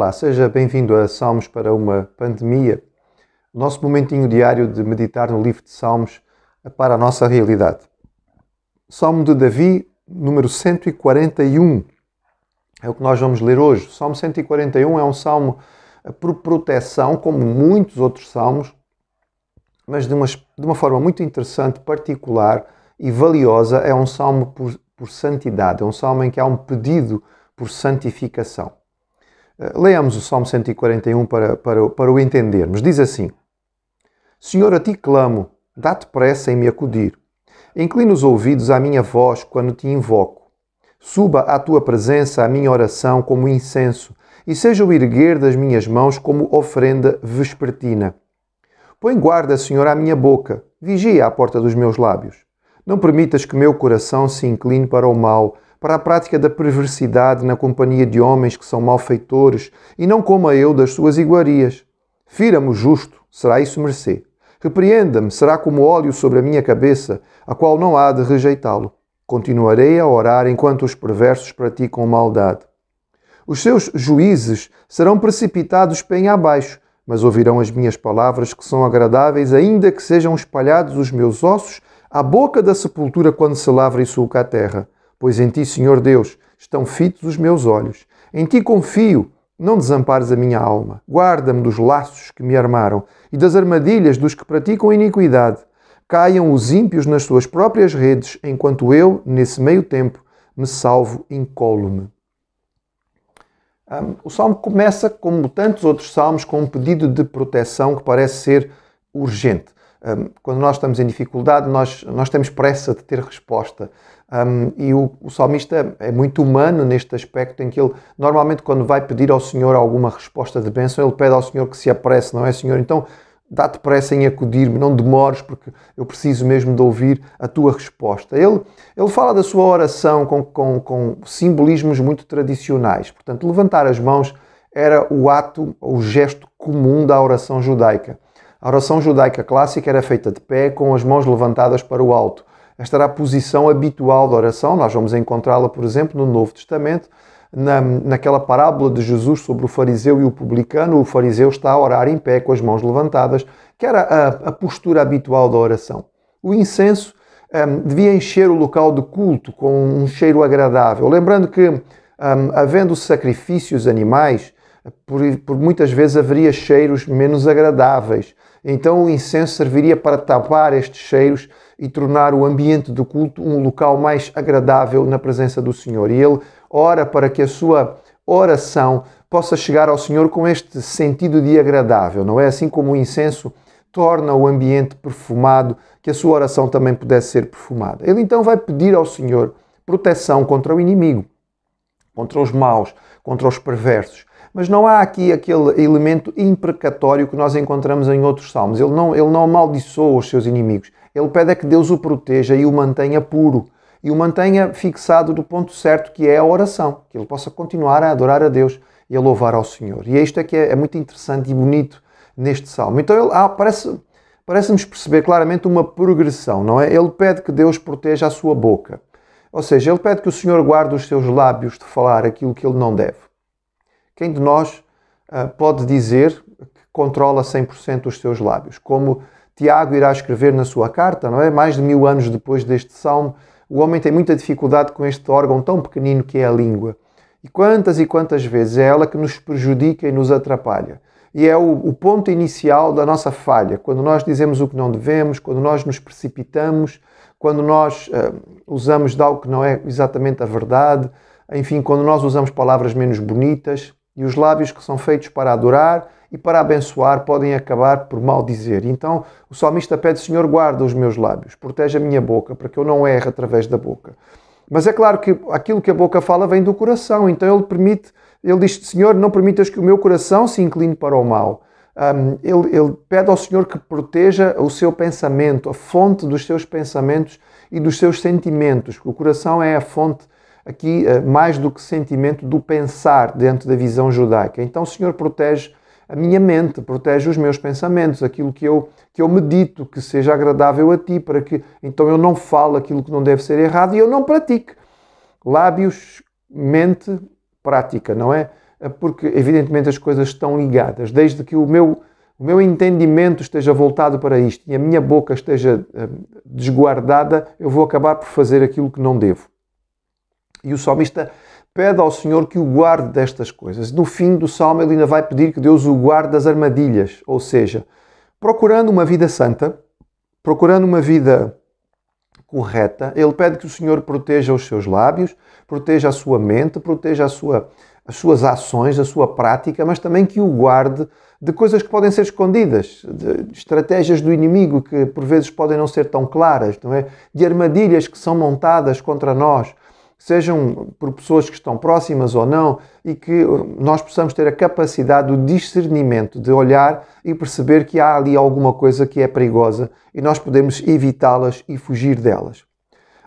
Olá, seja bem-vindo a Salmos para uma Pandemia, nosso momentinho diário de meditar no livro de Salmos para a nossa realidade. Salmo de Davi, número 141, é o que nós vamos ler hoje. Salmo 141 é um salmo eh, por proteção, como muitos outros salmos, mas de uma, de uma forma muito interessante, particular e valiosa. É um salmo por, por santidade, é um salmo em que há um pedido por santificação. Eh, Leamos o Salmo 141 para, para, para o entendermos. Diz assim: Senhor, a ti clamo, dá-te pressa em me acudir. Inclina os ouvidos à minha voz quando te invoco. Suba à tua presença a minha oração como incenso, e seja o erguer das minhas mãos como ofrenda vespertina. Põe guarda, Senhor, à minha boca, vigia à porta dos meus lábios. Não permitas que meu coração se incline para o mal, para a prática da perversidade na companhia de homens que são malfeitores, e não coma eu das suas iguarias. Fira-me o justo, será isso mercê. Repreenda-me, será como óleo sobre a minha cabeça, a qual não há de rejeitá-lo. Continuarei a orar enquanto os perversos praticam maldade. Os seus juízes serão precipitados penha abaixo, mas ouvirão as minhas palavras que são agradáveis, ainda que sejam espalhados os meus ossos à boca da sepultura quando se lavra e sulca a terra pois em ti, Senhor Deus, estão fitos os meus olhos. Em ti confio, não desampares a minha alma. Guarda-me dos laços que me armaram e das armadilhas dos que praticam iniquidade. Caiam os ímpios nas suas próprias redes, enquanto eu, nesse meio tempo, me salvo incólume. Um, o salmo começa, como tantos outros salmos, com um pedido de proteção que parece ser urgente. Um, quando nós estamos em dificuldade, nós, nós temos pressa de ter resposta. Um, e o, o, salmista é muito humano neste aspecto em que ele, normalmente, quando vai pedir ao Senhor alguma resposta de bênção, ele pede ao Senhor que se apresse, não é, Senhor? Então, dá-te pressa em acudir-me, não demores, porque eu preciso mesmo de ouvir a tua resposta. Ele, ele fala da sua oração com, com, com simbolismos muito tradicionais. Portanto, levantar as mãos era o ato, o gesto comum da oração judaica. A oração judaica clássica era feita de pé, com as mãos levantadas para o alto. Esta era a posição habitual da oração. Nós vamos encontrá-la, por exemplo, no Novo Testamento, na, naquela parábola de Jesus sobre o fariseu e o publicano. O fariseu está a orar em pé, com as mãos levantadas, que era a, a postura habitual da oração. O incenso um, devia encher o local de culto com um cheiro agradável. Lembrando que, um, havendo sacrifícios animais, por, por, muitas vezes haveria cheiros menos agradáveis. Então o incenso serviria para tapar estes cheiros e tornar o ambiente do culto um local mais agradável na presença do Senhor. E ele ora para que a sua oração possa chegar ao Senhor com este sentido de agradável, não é? Assim como o incenso torna o ambiente perfumado, que a sua oração também pudesse ser perfumada. Ele então vai pedir ao Senhor proteção contra o inimigo, contra os maus, contra os perversos mas não há aqui aquele elemento imprecatório que nós encontramos em outros salmos. Ele não, ele não amaldiçoa os seus inimigos. Ele pede é que Deus o proteja e o mantenha puro e o mantenha fixado do ponto certo que é a oração, que ele possa continuar a adorar a Deus e a louvar ao Senhor. E é isto é que é, é muito interessante e bonito neste salmo. Então ele ah, parece parece-nos perceber claramente uma progressão, não é? Ele pede que Deus proteja a sua boca. Ou seja, ele pede que o Senhor guarde os seus lábios de falar aquilo que ele não deve. Quem de nós uh, pode dizer que controla 100% os seus lábios? Como Tiago irá escrever na sua carta, não é? Mais de mil anos depois deste salmo, o homem tem muita dificuldade com este órgão tão pequenino que é a língua. E quantas e quantas vezes é ela que nos prejudica e nos atrapalha. E é o, o, ponto inicial da nossa falha. Quando nós dizemos o que não devemos, quando nós nos precipitamos, quando nós uh, usamos de algo que não é exatamente a verdade, enfim, quando nós usamos palavras menos bonitas, e os lábios que são feitos para adorar e para abençoar podem acabar por maldizer. Então o salmista pede: Senhor, guarda os meus lábios, protege a minha boca, para que eu não erre através da boca. Mas é claro que aquilo que a boca fala vem do coração, então ele permite, ele diz: Senhor, não permitas que o meu coração se incline para o mal. Um, ele, ele pede ao Senhor que proteja o seu pensamento, a fonte dos seus pensamentos e dos seus sentimentos, que o coração é a fonte aqui eh, mais do que sentimento do pensar dentro da visão judaica. Então o Senhor protege a minha mente, protege os meus pensamentos, aquilo que eu, que eu medito, que seja agradável a ti, para que então eu não falo aquilo que não deve ser errado e eu não pratique. Lábios, mente, prática, não é? Eh, porque evidentemente as coisas estão ligadas, desde que o meu, o meu entendimento esteja voltado para isto e a minha boca esteja eh, desguardada, eu vou acabar por fazer aquilo que não devo. E o salmista pede ao Senhor que o guarde destas coisas. No fim do salmo, ele ainda vai pedir que Deus o guarde das armadilhas, ou seja, procurando uma vida santa, procurando uma vida correta, ele pede que o Senhor proteja os seus lábios, proteja a sua mente, proteja a sua, as suas ações, a sua prática, mas também que o guarde de coisas que podem ser escondidas, de estratégias do inimigo que por vezes podem não ser tão claras, não é? De armadilhas que são montadas contra nós sejam por pessoas que estão próximas ou não, e que eh, nós possamos ter a capacidade do discernimento, de olhar e perceber que há ali alguma coisa que é perigosa e nós podemos evitá-las e fugir delas.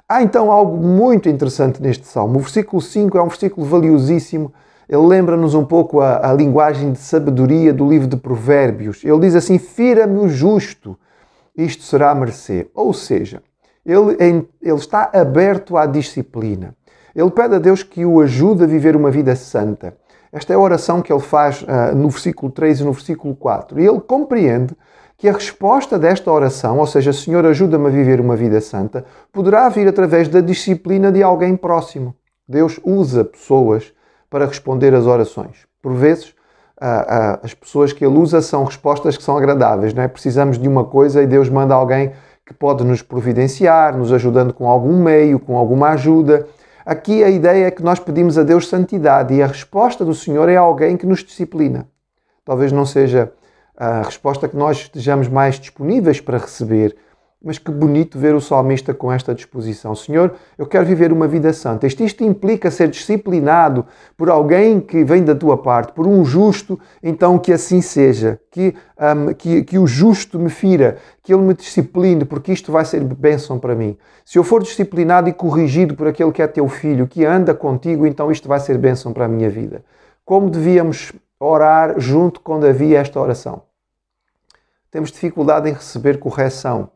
Há então algo muito interessante neste salmo. O versículo 5 é um versículo valiosíssimo. Ele lembra-nos um pouco a, a linguagem de sabedoria do livro de Provérbios. Ele diz assim: Fira-me o justo, isto será mercê. Ou seja, ele, ele está aberto à disciplina. Ele pede a Deus que o ajude a viver uma vida santa. Esta é a oração que ele faz uh, no versículo 3 e no versículo 4. E ele compreende que a resposta desta oração, ou seja, Senhor, ajuda-me a viver uma vida santa, poderá vir através da disciplina de alguém próximo. Deus usa pessoas para responder às orações. Por vezes, ah, ah, as pessoas que ele usa são respostas que são agradáveis, não é? Precisamos de uma coisa e Deus manda alguém que pode nos providenciar, nos ajudando com algum meio, com alguma ajuda, Aqui a ideia é que nós pedimos a Deus santidade e a resposta do Senhor é alguém que nos disciplina. Talvez não seja a resposta que nós estejamos mais disponíveis para receber, mas que bonito ver o salmista com esta disposição. Senhor, eu quero viver uma vida santa. Isto, isto implica ser disciplinado por alguém que vem da tua parte, por um justo, então que assim seja. Que, um, que, que o justo me fira, que ele me discipline, porque isto vai ser bênção para mim. Se eu for disciplinado e corrigido por aquele que é teu filho, que anda contigo, então isto vai ser bênção para a minha vida. Como devíamos orar junto com Davi esta oração? Temos dificuldade em receber correção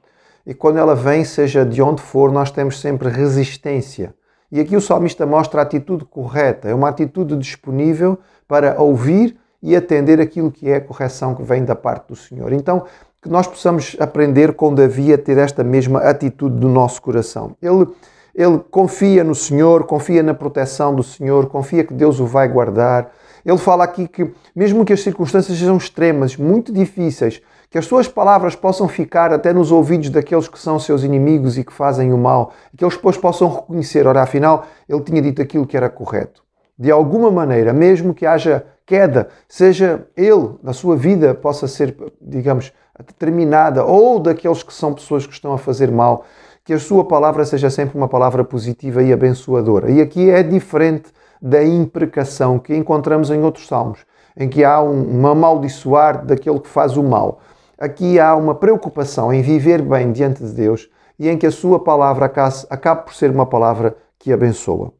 e quando ela vem, seja de onde for, nós temos sempre resistência. E aqui o salmista mostra a atitude correta, é uma atitude disponível para ouvir e atender aquilo que é a correção que vem da parte do Senhor. Então, que nós possamos aprender com Davi a ter esta mesma atitude do nosso coração. Ele, ele confia no Senhor, confia na proteção do Senhor, confia que Deus o vai guardar. Ele fala aqui que, mesmo que as circunstâncias sejam extremas, muito difíceis, que as suas palavras possam ficar até nos ouvidos daqueles que são seus inimigos e que fazem o mal, e que eles depois possam reconhecer, ora, afinal, ele tinha dito aquilo que era correto. De alguma maneira, mesmo que haja queda, seja ele, na sua vida, possa ser, digamos, determinada, ou daqueles que são pessoas que estão a fazer mal, que a sua palavra seja sempre uma palavra positiva e abençoadora. E aqui é diferente da imprecação que encontramos em outros salmos, em que há um, um amaldiçoar daquele que faz o mal. Aqui há uma preocupação em viver bem diante de Deus e em que a sua palavra acabe por ser uma palavra que abençoa.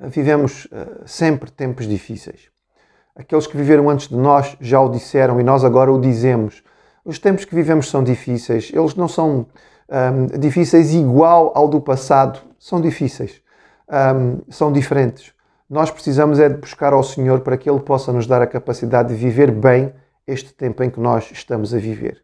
Ah, vivemos ah, sempre tempos difíceis. Aqueles que viveram antes de nós já o disseram e nós agora o dizemos. Os tempos que vivemos são difíceis. Eles não são um, difíceis igual ao do passado. São difíceis. Um, são diferentes. Nós precisamos é de buscar ao Senhor para que Ele possa nos dar a capacidade de viver bem este tempo em que nós estamos a viver.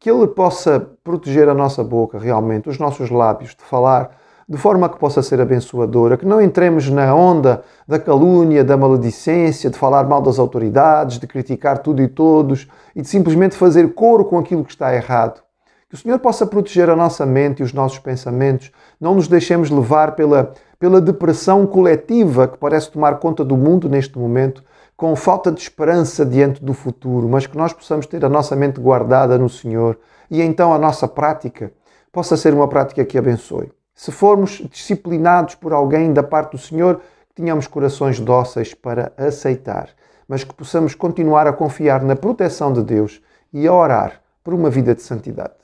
Que Ele possa proteger a nossa boca realmente, os nossos lábios, de falar de forma que possa ser abençoadora, que não entremos na onda da calúnia, da maledicência, de falar mal das autoridades, de criticar tudo e todos e de simplesmente fazer coro com aquilo que está errado. Que o Senhor possa proteger a nossa mente e os nossos pensamentos, não nos deixemos levar pela, pela depressão coletiva que parece tomar conta do mundo neste momento, com falta de esperança diante do futuro, mas que nós possamos ter a nossa mente guardada no Senhor e então a nossa prática possa ser uma prática que abençoe. Se formos disciplinados por alguém da parte do Senhor, que tenhamos corações dóceis para aceitar, mas que possamos continuar a confiar na proteção de Deus e a orar por uma vida de santidade.